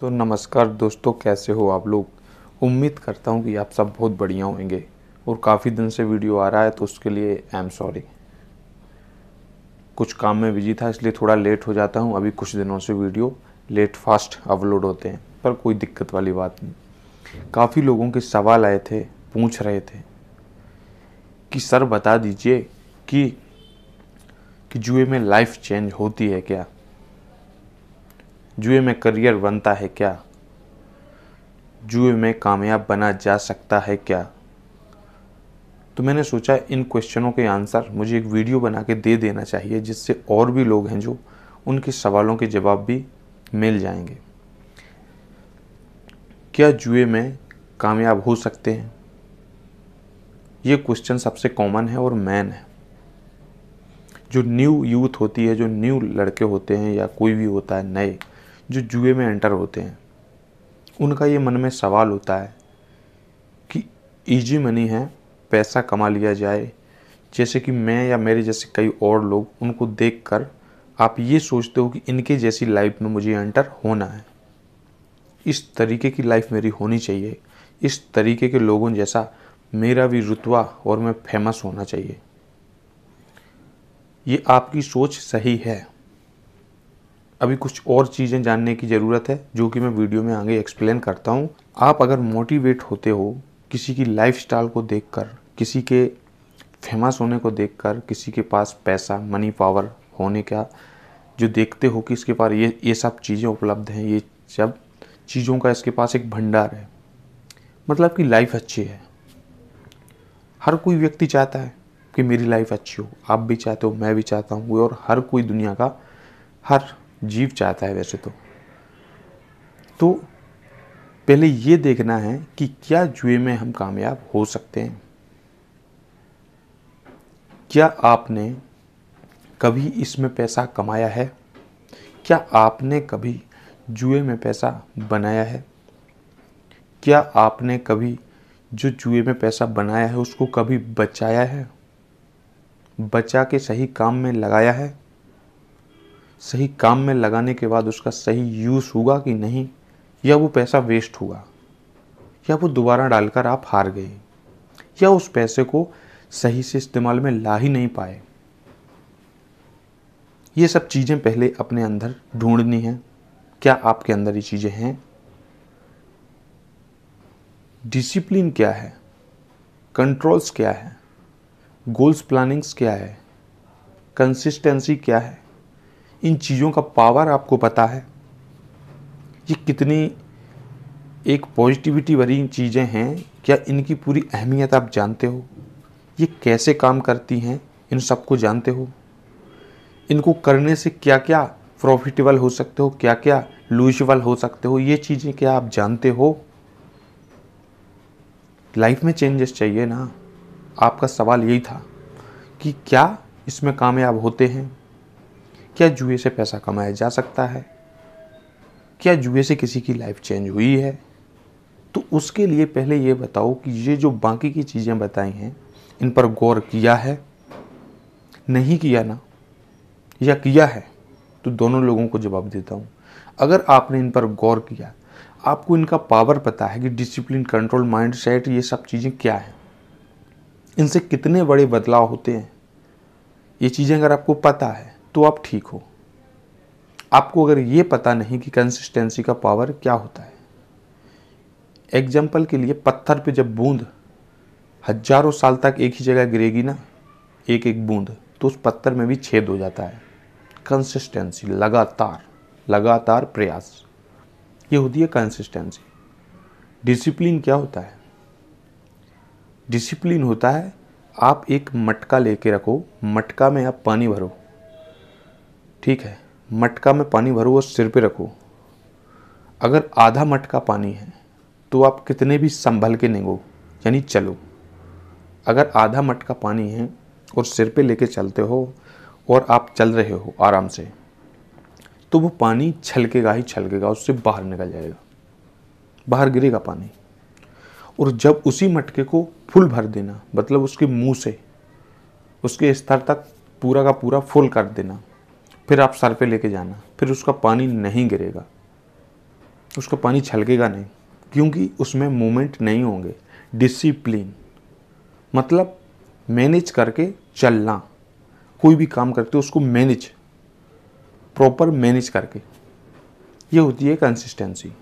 तो नमस्कार दोस्तों कैसे हो आप लोग उम्मीद करता हूँ कि आप सब बहुत बढ़िया होंगे और काफ़ी दिन से वीडियो आ रहा है तो उसके लिए आई एम सॉरी कुछ काम में बिजी था इसलिए थोड़ा लेट हो जाता हूँ अभी कुछ दिनों से वीडियो लेट फास्ट अपलोड होते हैं पर कोई दिक्कत वाली बात नहीं काफ़ी लोगों के सवाल आए थे पूछ रहे थे कि सर बता दीजिए कि कि जुए में लाइफ चेंज होती है क्या जुए में करियर बनता है क्या जुए में कामयाब बना जा सकता है क्या तो मैंने सोचा इन क्वेश्चनों के आंसर मुझे एक वीडियो बना के दे देना चाहिए जिससे और भी लोग हैं जो उनके सवालों के जवाब भी मिल जाएंगे क्या जुए में कामयाब हो सकते हैं ये क्वेश्चन सबसे कॉमन है और मैन है जो न्यू यूथ होती है जो न्यू लड़के होते हैं या कोई भी होता है नए जो जुए में एंटर होते हैं उनका ये मन में सवाल होता है कि ईजी मनी है पैसा कमा लिया जाए जैसे कि मैं या मेरे जैसे कई और लोग उनको देखकर आप ये सोचते हो कि इनके जैसी लाइफ में मुझे एंटर होना है इस तरीके की लाइफ मेरी होनी चाहिए इस तरीके के लोगों जैसा मेरा भी रुतवा और मैं फेमस होना चाहिए ये आपकी सोच सही है अभी कुछ और चीज़ें जानने की ज़रूरत है जो कि मैं वीडियो में आगे एक्सप्लेन करता हूँ आप अगर मोटिवेट होते हो किसी की लाइफ को कर किसी के फेमस होने को कर किसी के पास पैसा मनी पावर होने का जो देखते हो कि इसके पास ये ये सब चीज़ें उपलब्ध हैं ये सब चीज़ों का इसके पास एक भंडार है मतलब कि लाइफ अच्छी है हर कोई व्यक्ति चाहता है कि मेरी लाइफ अच्छी हो आप भी चाहते हो मैं भी चाहता हूँ और हर कोई दुनिया का हर जीव चाहता है वैसे तो तो पहले ये देखना है कि क्या जुए में हम कामयाब हो सकते हैं क्या आपने कभी इसमें पैसा कमाया है क्या आपने कभी जुए में पैसा बनाया है क्या आपने कभी जो जुए में पैसा बनाया है उसको कभी बचाया है बचा के सही काम में लगाया है सही काम में लगाने के बाद उसका सही यूज़ हुआ कि नहीं या वो पैसा वेस्ट हुआ या वो दोबारा डालकर आप हार गए या उस पैसे को सही से इस्तेमाल में ला ही नहीं पाए ये सब चीज़ें पहले अपने अंदर ढूंढनी हैं क्या आपके अंदर ये चीज़ें हैं डिसिप्लिन क्या है कंट्रोल्स क्या है गोल्स प्लानिंग्स क्या है कंसिस्टेंसी क्या है इन चीज़ों का पावर आपको पता है ये कितनी एक पॉजिटिविटी भरी चीज़ें हैं क्या इनकी पूरी अहमियत आप जानते हो ये कैसे काम करती हैं इन सबको जानते हो इनको करने से क्या क्या प्रॉफिटेबल हो सकते हो क्या क्या लूजबल हो सकते हो ये चीज़ें क्या आप जानते हो लाइफ में चेंजेस चाहिए ना आपका सवाल यही था कि क्या इसमें कामयाब होते हैं क्या जुए से पैसा कमाया जा सकता है क्या जुए से किसी की लाइफ चेंज हुई है तो उसके लिए पहले ये बताओ कि ये जो बाकी की चीज़ें बताई हैं इन पर गौर किया है नहीं किया ना या किया है तो दोनों लोगों को जवाब देता हूँ अगर आपने इन पर गौर किया आपको इनका पावर पता है कि डिसिप्लिन कंट्रोल माइंड सेट ये सब चीज़ें क्या हैं इनसे कितने बड़े बदलाव होते हैं ये चीज़ें अगर आपको पता है तो आप ठीक हो आपको अगर ये पता नहीं कि कंसिस्टेंसी का पावर क्या होता है एग्जाम्पल के लिए पत्थर पे जब बूंद हजारों साल तक एक ही जगह गिरेगी ना एक एक बूंद तो उस पत्थर में भी छेद हो जाता है कंसिस्टेंसी लगातार लगातार प्रयास ये होती है कंसिस्टेंसी डिसिप्लिन क्या होता है डिसिप्लिन होता है आप एक मटका लेके रखो मटका में आप पानी भरो ठीक है मटका में पानी भरो और सिर पे रखो अगर आधा मटका पानी है तो आप कितने भी संभल के निगो यानी चलो अगर आधा मटका पानी है और सिर पे लेके चलते हो और आप चल रहे हो आराम से तो वो पानी छलकेगा ही छलकेगा उससे बाहर निकल जाएगा बाहर गिरेगा पानी और जब उसी मटके को फुल भर देना मतलब उसके मुंह से उसके स्तर तक पूरा का पूरा फुल कर देना फिर आप सर पे लेके जाना फिर उसका पानी नहीं गिरेगा उसका पानी छलकेगा नहीं क्योंकि उसमें मूवमेंट नहीं होंगे डिसिप्लिन मतलब मैनेज करके चलना कोई भी काम करते हो उसको मैनेज प्रॉपर मैनेज करके ये होती है कंसिस्टेंसी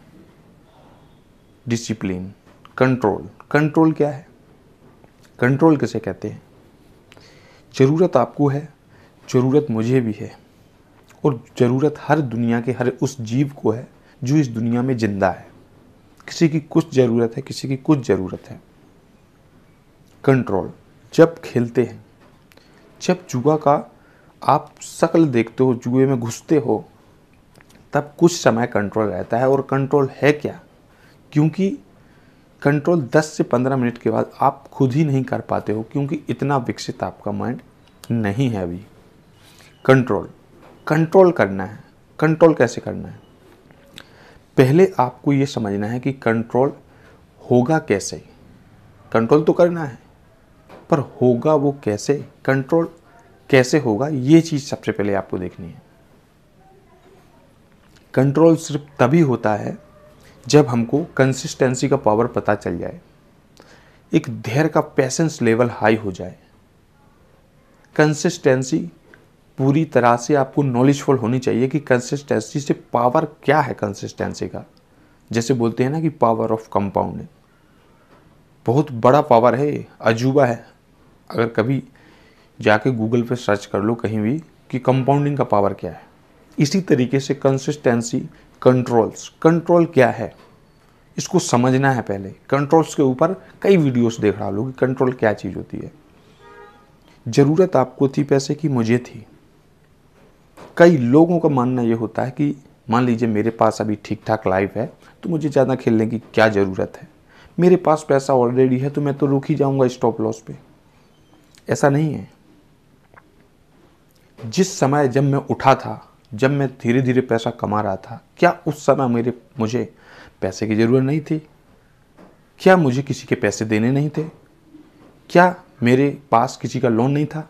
डिसिप्लिन कंट्रोल कंट्रोल क्या है कंट्रोल किसे कहते हैं ज़रूरत आपको है ज़रूरत मुझे भी है और ज़रूरत हर दुनिया के हर उस जीव को है जो इस दुनिया में ज़िंदा है किसी की कुछ ज़रूरत है किसी की कुछ ज़रूरत है कंट्रोल जब खेलते हैं जब जुआ का आप शक्ल देखते हो जुए में घुसते हो तब कुछ समय कंट्रोल रहता है और कंट्रोल है क्या क्योंकि कंट्रोल 10 से 15 मिनट के बाद आप खुद ही नहीं कर पाते हो क्योंकि इतना विकसित आपका माइंड नहीं है अभी कंट्रोल कंट्रोल करना है कंट्रोल कैसे करना है पहले आपको ये समझना है कि कंट्रोल होगा कैसे कंट्रोल तो करना है पर होगा वो कैसे कंट्रोल कैसे होगा ये चीज़ सबसे पहले आपको देखनी है कंट्रोल सिर्फ तभी होता है जब हमको कंसिस्टेंसी का पावर पता चल जाए एक धैर्य का पैसेंस लेवल हाई हो जाए कंसिस्टेंसी पूरी तरह से आपको नॉलेजफुल होनी चाहिए कि कंसिस्टेंसी से पावर क्या है कंसिस्टेंसी का जैसे बोलते हैं ना कि पावर ऑफ कंपाउंड बहुत बड़ा पावर है अजूबा है अगर कभी जाके गूगल पे सर्च कर लो कहीं भी कि कंपाउंडिंग का पावर क्या है इसी तरीके से कंसिस्टेंसी कंट्रोल्स कंट्रोल क्या है इसको समझना है पहले कंट्रोल्स के ऊपर कई वीडियोस देख रहा कि कंट्रोल क्या चीज़ होती है ज़रूरत आपको थी पैसे की मुझे थी कई लोगों का मानना ये होता है कि मान लीजिए मेरे पास अभी ठीक ठाक लाइफ है तो मुझे ज़्यादा खेलने की क्या ज़रूरत है मेरे पास पैसा ऑलरेडी है तो मैं तो रुक ही जाऊँगा स्टॉप लॉस पे ऐसा नहीं है जिस समय जब मैं उठा था जब मैं धीरे धीरे पैसा कमा रहा था क्या उस समय मेरे मुझे पैसे की ज़रूरत नहीं थी क्या मुझे किसी के पैसे देने नहीं थे क्या मेरे पास किसी का लोन नहीं था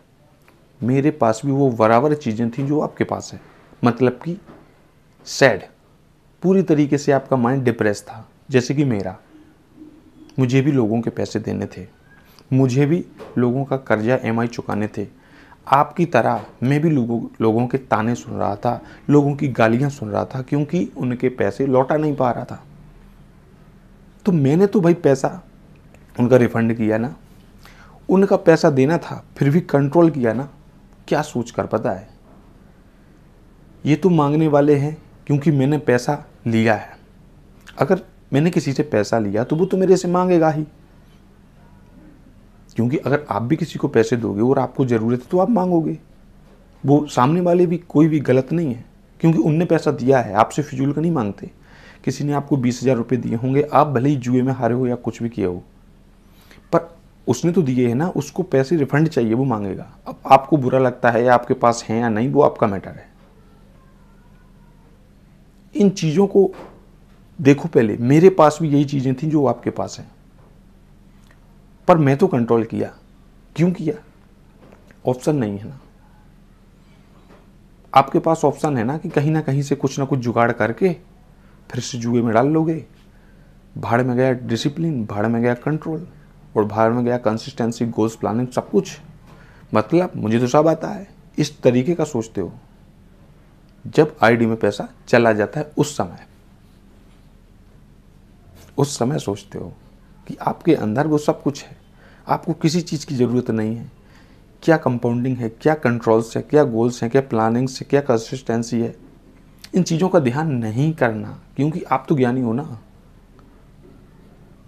मेरे पास भी वो बराबर चीज़ें थी जो आपके पास है मतलब कि सैड पूरी तरीके से आपका माइंड डिप्रेस था जैसे कि मेरा मुझे भी लोगों के पैसे देने थे मुझे भी लोगों का कर्जा एम चुकाने थे आपकी तरह मैं भी लोगों लोगों के ताने सुन रहा था लोगों की गालियां सुन रहा था क्योंकि उनके पैसे लौटा नहीं पा रहा था तो मैंने तो भाई पैसा उनका रिफंड किया ना उनका पैसा देना था फिर भी कंट्रोल किया ना क्या सोच कर पता है ये तो मांगने वाले हैं क्योंकि मैंने पैसा लिया है अगर मैंने किसी से पैसा लिया तो वो तो मेरे से मांगेगा ही क्योंकि अगर आप भी किसी को पैसे दोगे और आपको ज़रूरत है तो आप मांगोगे वो सामने वाले भी कोई भी गलत नहीं है क्योंकि उनने पैसा दिया है आपसे फिजूल का नहीं मांगते किसी ने आपको बीस हज़ार रुपये दिए होंगे आप भले ही जुए में हारे हो या कुछ भी किए हो पर उसने तो दिए हैं ना उसको पैसे रिफंड चाहिए वो मांगेगा अब आपको बुरा लगता है या आपके पास है या नहीं वो आपका मैटर है इन चीज़ों को देखो पहले मेरे पास भी यही चीज़ें थी जो आपके पास हैं पर मैं तो कंट्रोल किया क्यों किया ऑप्शन नहीं है ना आपके पास ऑप्शन है ना कि कहीं ना कहीं से कुछ ना कुछ जुगाड़ करके फिर से जुए में डाल लोगे भाड़ में गया डिसिप्लिन भाड़ में गया कंट्रोल और बाहर में गया कंसिस्टेंसी गोल्स प्लानिंग सब कुछ मतलब मुझे तो सब आता है इस तरीके का सोचते हो जब आईडी में पैसा चला जाता है उस समय उस समय सोचते हो कि आपके अंदर वो सब कुछ है आपको किसी चीज़ की ज़रूरत नहीं है क्या कंपाउंडिंग है क्या कंट्रोल्स है क्या गोल्स हैं क्या प्लानिंग्स है क्या कंसिस्टेंसी है इन चीज़ों का ध्यान नहीं करना क्योंकि आप तो ज्ञानी हो ना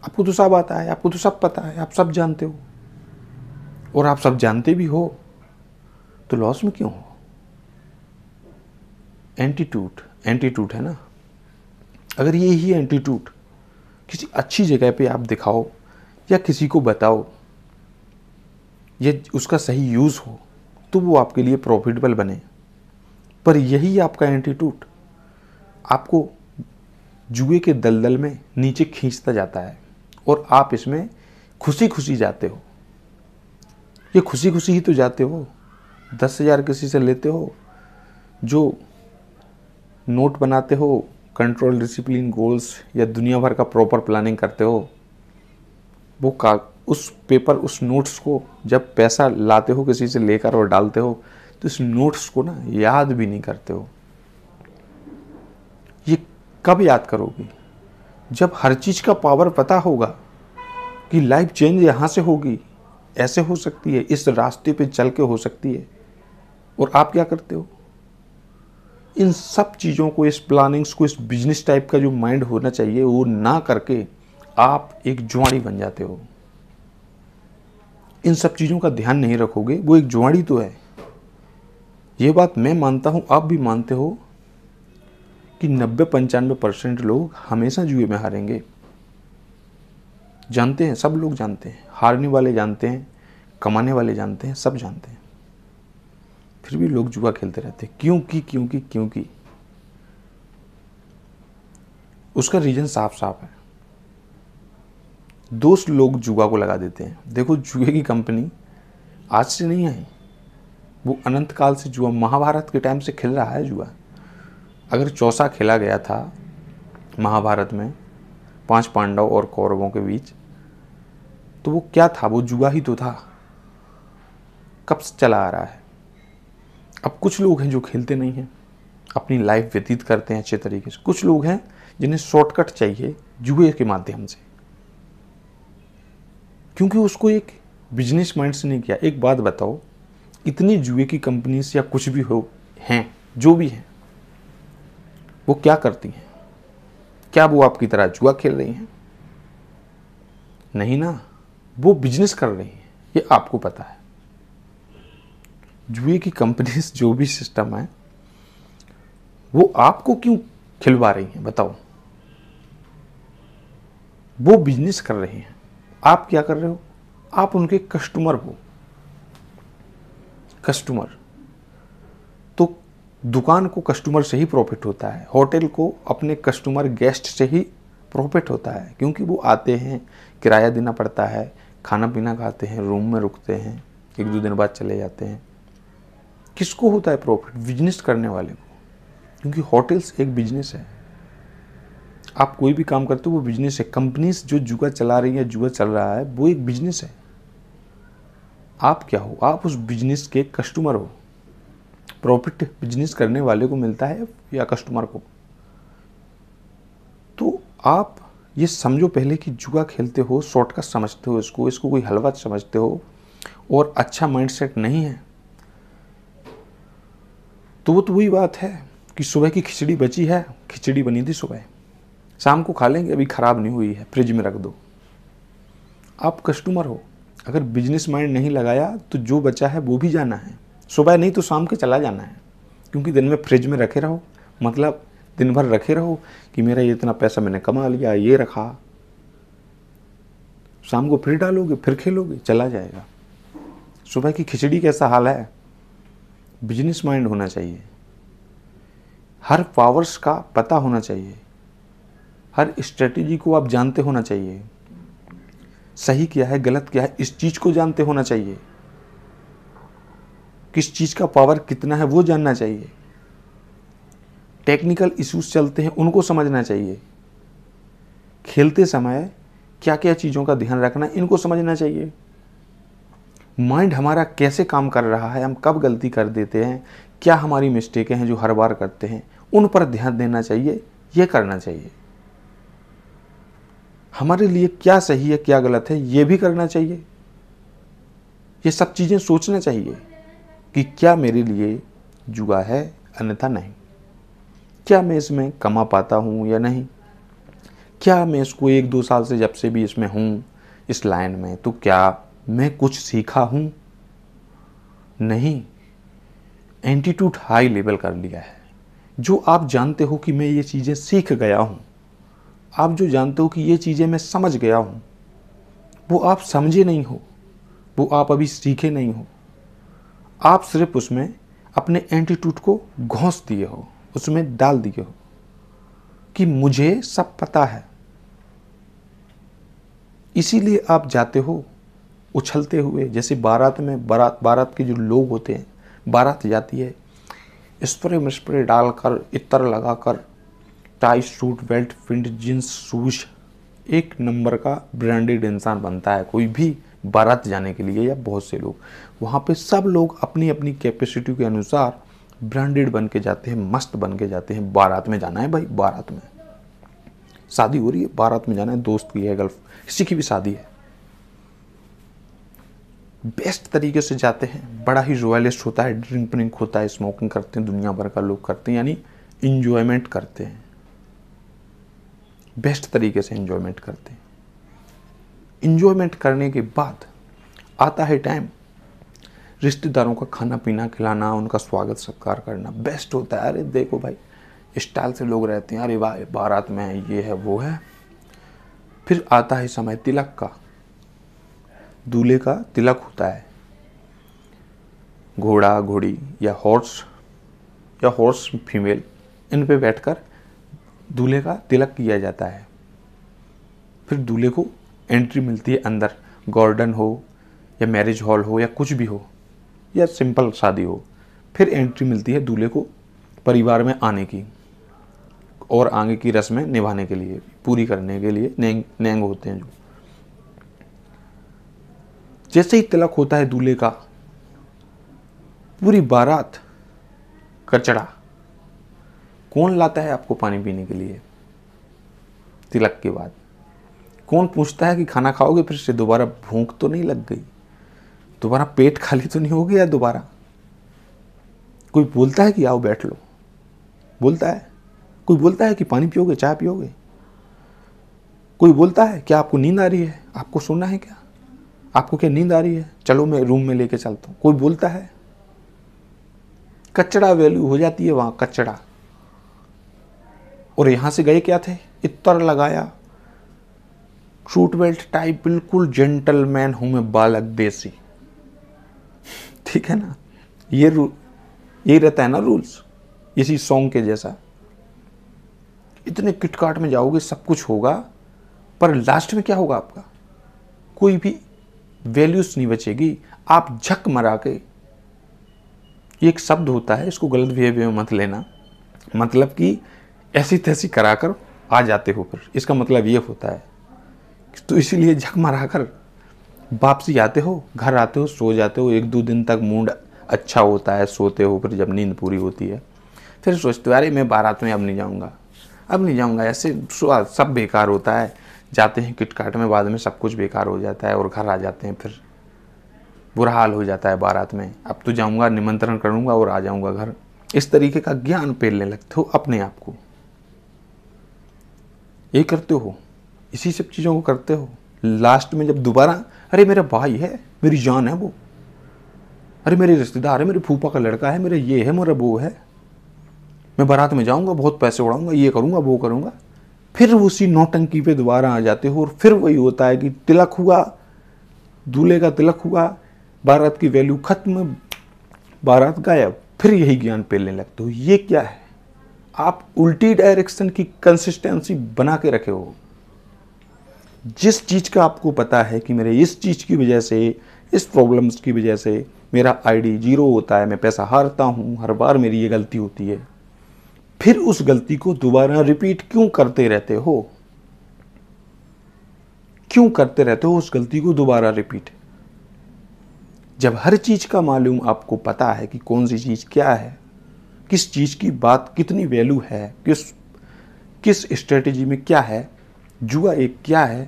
आपको तो सब आता है आपको तो सब पता है आप सब जानते हो और आप सब जानते भी हो तो लॉस में क्यों हो एंटीट्यूट एंटीट्यूट है ना अगर ये ही एंटीट्यूट किसी अच्छी जगह पे आप दिखाओ या किसी को बताओ या उसका सही यूज़ हो तो वो आपके लिए प्रॉफिटेबल बने पर यही आपका एंटीट्यूट आपको जुए के दलदल में नीचे खींचता जाता है और आप इसमें खुशी खुशी जाते हो ये खुशी खुशी ही तो जाते हो दस हज़ार किसी से लेते हो जो नोट बनाते हो कंट्रोल डिसिप्लिन गोल्स या दुनिया भर का प्रॉपर प्लानिंग करते हो वो का उस पेपर उस नोट्स को जब पैसा लाते हो किसी से लेकर और डालते हो तो इस नोट्स को ना याद भी नहीं करते हो ये कब याद करोगे जब हर चीज़ का पावर पता होगा कि लाइफ चेंज यहाँ से होगी ऐसे हो सकती है इस रास्ते पे चल के हो सकती है और आप क्या करते हो इन सब चीज़ों को इस प्लानिंग्स को इस बिजनेस टाइप का जो माइंड होना चाहिए वो ना करके आप एक जुआड़ी बन जाते हो इन सब चीज़ों का ध्यान नहीं रखोगे वो एक जुआड़ी तो है ये बात मैं मानता हूँ आप भी मानते हो कि नब्बे पंचानवे परसेंट लोग हमेशा जुए में हारेंगे जानते हैं सब लोग जानते हैं हारने वाले जानते हैं कमाने वाले जानते हैं सब जानते हैं फिर भी लोग जुआ खेलते रहते हैं क्योंकि क्योंकि क्योंकि उसका रीज़न साफ साफ है दोस्त लोग जुआ को लगा देते हैं देखो जुए की कंपनी आज से नहीं आई वो अनंत काल से जुआ महाभारत के टाइम से खेल रहा है जुआ अगर चौसा खेला गया था महाभारत में पांच पांडव और कौरवों के बीच तो वो क्या था वो जुआ ही तो था कब से चला आ रहा है अब कुछ लोग हैं जो खेलते नहीं हैं अपनी लाइफ व्यतीत करते हैं अच्छे तरीके से कुछ लोग हैं जिन्हें शॉर्टकट चाहिए जुए के माध्यम से क्योंकि उसको एक बिजनेस माइंड से नहीं किया एक बात बताओ इतनी जुए की कंपनीज या कुछ भी हो हैं जो भी हैं वो क्या करती हैं क्या वो आपकी तरह जुआ खेल रही हैं नहीं ना वो बिजनेस कर रही हैं ये आपको पता है जुए की कंपनीज जो भी सिस्टम है वो आपको क्यों खिलवा रही हैं बताओ वो बिजनेस कर रहे हैं आप क्या कर रहे हो आप उनके कस्टमर हो कस्टमर दुकान को कस्टमर से ही प्रॉफिट होता है होटल को अपने कस्टमर गेस्ट से ही प्रॉफिट होता है क्योंकि वो आते हैं किराया देना पड़ता है खाना पीना खाते हैं रूम में रुकते हैं एक दो दिन बाद चले जाते हैं किसको होता है प्रॉफिट बिजनेस करने वाले को क्योंकि होटल्स एक बिजनेस है आप कोई भी काम करते हो वो बिजनेस है कंपनीज जो जुगा चला रही है जुगा चल रहा है वो एक बिजनेस है आप क्या हो आप उस बिजनेस के कस्टमर हो प्रॉफिट बिजनेस करने वाले को मिलता है या कस्टमर को तो आप ये समझो पहले कि जुआ खेलते हो शॉर्टकट समझते हो इसको इसको कोई हलवा समझते हो और अच्छा माइंडसेट नहीं है तो वो तो वही बात है कि सुबह की खिचड़ी बची है खिचड़ी बनी थी सुबह शाम को खा लेंगे अभी ख़राब नहीं हुई है फ्रिज में रख दो आप कस्टमर हो अगर बिजनेस माइंड नहीं लगाया तो जो बचा है वो भी जाना है सुबह नहीं तो शाम के चला जाना है क्योंकि दिन में फ्रिज में रखे रहो मतलब दिन भर रखे रहो कि मेरा ये इतना पैसा मैंने कमा लिया ये रखा शाम को फिर डालोगे फिर खेलोगे चला जाएगा सुबह की खिचड़ी कैसा हाल है बिजनेस माइंड होना चाहिए हर पावर्स का पता होना चाहिए हर स्ट्रेटजी को आप जानते होना चाहिए सही क्या है गलत क्या है इस चीज़ को जानते होना चाहिए किस चीज़ का पावर कितना है वो जानना चाहिए टेक्निकल इश्यूज चलते हैं उनको समझना चाहिए खेलते समय क्या क्या चीज़ों का ध्यान रखना इनको समझना चाहिए माइंड हमारा कैसे काम कर रहा है हम कब गलती कर देते हैं क्या हमारी मिस्टेकें हैं जो हर बार करते हैं उन पर ध्यान देना चाहिए यह करना चाहिए हमारे लिए क्या सही है क्या गलत है ये भी करना चाहिए ये सब चीज़ें सोचना चाहिए कि क्या मेरे लिए जुआ है अन्यथा नहीं क्या मैं इसमें कमा पाता हूँ या नहीं क्या मैं इसको एक दो साल से जब से भी इसमें हूँ इस लाइन में तो क्या मैं कुछ सीखा हूँ नहीं एंटीट्यूड हाई लेवल कर लिया है जो आप जानते हो कि मैं ये चीज़ें सीख गया हूँ आप जो जानते हो कि ये चीज़ें मैं समझ गया हूँ वो आप समझे नहीं हो वो आप अभी सीखे नहीं हो आप सिर्फ उसमें अपने एंटीट्यूड को घोंस दिए हो उसमें डाल दिए हो कि मुझे सब पता है इसीलिए आप जाते हो उछलते हुए जैसे बारात में बारात बारात के जो लोग होते हैं बारात जाती है स्प्रे स्प्रे डालकर इतर लगाकर टाई सूट बेल्ट फिंड जींस शूज एक नंबर का ब्रांडेड इंसान बनता है कोई भी बारात जाने के लिए या बहुत से लोग वहाँ पे सब लोग अपनी अपनी कैपेसिटी के अनुसार ब्रांडेड बन के जाते हैं मस्त बन के जाते हैं बारात में जाना है भाई बारात में शादी हो रही है बारात में जाना है दोस्त की है गर्ल्फ किसी की भी शादी है बेस्ट तरीके से जाते हैं बड़ा ही रॉयलिस्ट होता है ड्रिंक व्रिंक होता है स्मोकिंग करते हैं दुनिया भर का लोग करते हैं यानी इंजॉयमेंट करते हैं बेस्ट तरीके से इंजॉयमेंट करते हैं इंजॉयमेंट करने के बाद आता है टाइम रिश्तेदारों का खाना पीना खिलाना उनका स्वागत सत्कार करना बेस्ट होता है अरे देखो भाई स्टाइल से लोग रहते हैं अरे वाह बारात में है ये है वो है फिर आता है समय तिलक का दूल्हे का तिलक होता है घोड़ा घोड़ी या हॉर्स या हॉर्स फीमेल इन पे बैठकर दूल्हे का तिलक किया जाता है फिर दूल्हे को एंट्री मिलती है अंदर गार्डन हो या मैरिज हॉल हो या कुछ भी हो या सिंपल शादी हो फिर एंट्री मिलती है दूल्हे को परिवार में आने की और आगे की रस्में निभाने के लिए पूरी करने के लिए नेंग नेंग होते हैं जो जैसे ही तिलक होता है दूल्हे का पूरी बारात कचड़ा कौन लाता है आपको पानी पीने के लिए तिलक के बाद कौन पूछता है कि खाना खाओगे फिर से दोबारा भूख तो नहीं लग गई दोबारा पेट खाली तो नहीं हो गया दोबारा कोई बोलता है कि आओ बैठ लो बोलता है कोई बोलता है कि पानी पियोगे चाय पियोगे कोई बोलता है क्या आपको नींद आ रही है आपको सोना है क्या आपको क्या नींद आ रही है चलो मैं रूम में लेके चलता हूँ कोई बोलता है कचड़ा वैल्यू हो जाती है वहां कचड़ा और यहां से गए क्या थे इतर लगाया सूट बेल्ट टाइप बिल्कुल जेंटलमैन हूं मैं बालक देसी ठीक है ना ये ये रहता है ना रूल्स इसी सॉन्ग के जैसा इतने किटकाट में जाओगे सब कुछ होगा पर लास्ट में क्या होगा आपका कोई भी वैल्यूज नहीं बचेगी आप झक मरा के ये एक शब्द होता है इसको गलत बिहेवियर में मत लेना मतलब कि ऐसी तैसी करा कर आ जाते हो फिर इसका मतलब ये होता है तो इसीलिए झक मरा कर वापसी आते हो घर आते हो सो जाते हो एक दो दिन तक मूड अच्छा होता है सोते हो फिर जब नींद पूरी होती है फिर सोचते हो अरे मैं बारात में अब नहीं जाऊँगा अब नहीं जाऊँगा ऐसे सब बेकार होता है जाते हैं किटकाट में बाद में सब कुछ बेकार हो जाता है और घर आ जाते हैं फिर बुरा हाल हो जाता है बारात में अब तो जाऊँगा निमंत्रण करूँगा और आ जाऊँगा घर इस तरीके का ज्ञान पेलने लगते हो अपने आप को ये करते हो इसी सब चीज़ों को करते हो लास्ट में जब दोबारा अरे मेरा भाई है मेरी जान है वो अरे मेरे रिश्तेदार है मेरे फूफा का लड़का है मेरा ये है मेरा वो है मैं बारात में जाऊंगा बहुत पैसे उड़ाऊंगा ये करूंगा वो करूंगा फिर उसी नौटंकी पे दोबारा आ जाते हो और फिर वही होता है कि तिलक हुआ दूल्हे का तिलक हुआ बारात की वैल्यू खत्म बारात गायब फिर यही ज्ञान पेलने लगते हो ये क्या है आप उल्टी डायरेक्शन की कंसिस्टेंसी बना के रखे हो जिस चीज़ का आपको पता है कि मेरे इस चीज़ की वजह से इस प्रॉब्लम्स की वजह से मेरा आईडी जीरो होता है मैं पैसा हारता हूँ हर बार मेरी ये गलती होती है फिर उस गलती को दोबारा रिपीट क्यों करते रहते हो क्यों करते रहते हो उस गलती को दोबारा रिपीट जब हर चीज़ का मालूम आपको पता है कि कौन सी चीज़ क्या है किस चीज़ की बात कितनी वैल्यू है किस किस स्ट्रेटजी में क्या है जुआ एक क्या है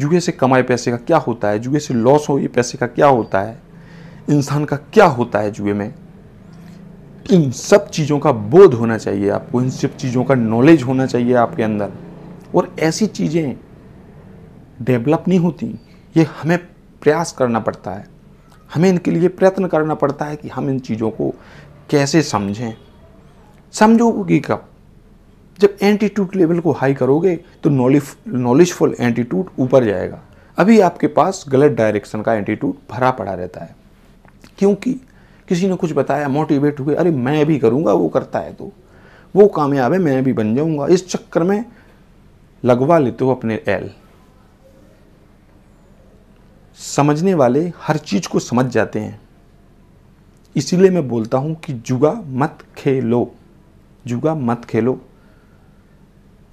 जुए से कमाए पैसे का क्या होता है जुए से लॉस हो ये पैसे का क्या होता है इंसान का क्या होता है जुए में इन सब चीज़ों का बोध होना चाहिए आपको इन सब चीज़ों का नॉलेज होना चाहिए आपके अंदर और ऐसी चीज़ें डेवलप नहीं होती ये हमें प्रयास करना पड़ता है हमें इनके लिए प्रयत्न करना पड़ता है कि हम इन चीज़ों को कैसे समझें समझोगे कब जब एंटीट्यूड लेवल को हाई करोगे तो नॉलेज नॉलेजफुल एंटीट्यूड ऊपर जाएगा अभी आपके पास गलत डायरेक्शन का एंटीट्यूड भरा पड़ा रहता है क्योंकि किसी ने कुछ बताया मोटिवेट हुए अरे मैं भी करूँगा वो करता है तो वो कामयाब है मैं भी बन जाऊँगा इस चक्कर में लगवा लेते हो अपने एल समझने वाले हर चीज़ को समझ जाते हैं इसीलिए मैं बोलता हूं कि जुगा मत खेलो जुगा मत खेलो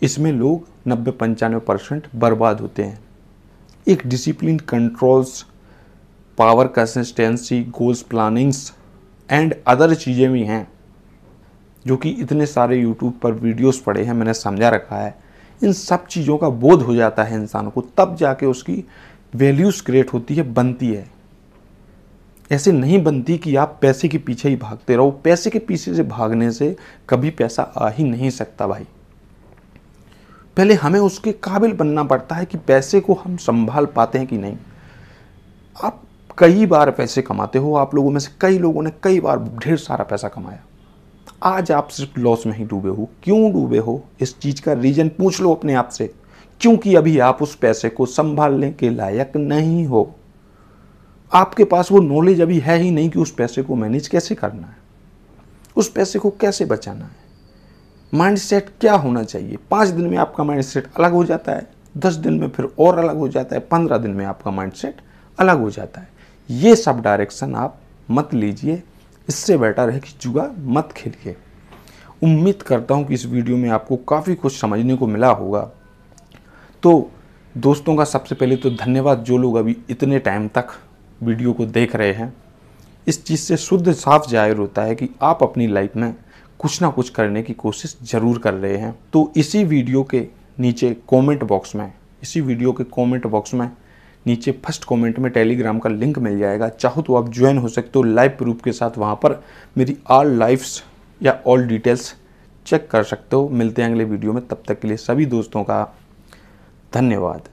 इसमें लोग नब्बे पंचानवे परसेंट बर्बाद होते हैं एक discipline controls power consistency goals plannings and other चीज़ें भी हैं जो कि इतने सारे यूट्यूब पर वीडियोस पड़े हैं मैंने समझा रखा है इन सब चीज़ों का बोध हो जाता है इंसान को तब जाके उसकी वैल्यूज़ क्रिएट होती है बनती है ऐसे नहीं बनती कि आप पैसे के पीछे ही भागते रहो पैसे के पीछे से भागने से कभी पैसा आ ही नहीं सकता भाई पहले हमें उसके काबिल बनना पड़ता है कि पैसे को हम संभाल पाते हैं कि नहीं आप कई बार पैसे कमाते हो आप लोगों में से कई लोगों ने कई बार ढेर सारा पैसा कमाया आज आप सिर्फ लॉस में ही डूबे हो क्यों डूबे हो इस चीज़ का रीज़न पूछ लो अपने आप से क्योंकि अभी आप उस पैसे को संभालने के लायक नहीं हो आपके पास वो नॉलेज अभी है ही नहीं कि उस पैसे को मैनेज कैसे करना है उस पैसे को कैसे बचाना है माइंडसेट क्या होना चाहिए पाँच दिन में आपका माइंडसेट अलग हो जाता है दस दिन में फिर और अलग हो जाता है पंद्रह दिन में आपका माइंडसेट अलग हो जाता है ये सब डायरेक्शन आप मत लीजिए इससे बेटर है कि जुआ मत खेलिए उम्मीद करता हूँ कि इस वीडियो में आपको काफ़ी कुछ समझने को मिला होगा तो दोस्तों का सबसे पहले तो धन्यवाद जो लोग अभी इतने टाइम तक वीडियो को देख रहे हैं इस चीज़ से शुद्ध साफ जाहिर होता है कि आप अपनी लाइफ में कुछ ना कुछ करने की कोशिश ज़रूर कर रहे हैं तो इसी वीडियो के नीचे कमेंट बॉक्स में इसी वीडियो के कमेंट बॉक्स में नीचे फर्स्ट कमेंट में टेलीग्राम का लिंक मिल जाएगा चाहो तो आप ज्वाइन हो सकते हो लाइव प्रूफ के साथ वहाँ पर मेरी ऑल लाइफ्स या ऑल डिटेल्स चेक कर सकते हो मिलते हैं अगले वीडियो में तब तक के लिए सभी दोस्तों का धन्यवाद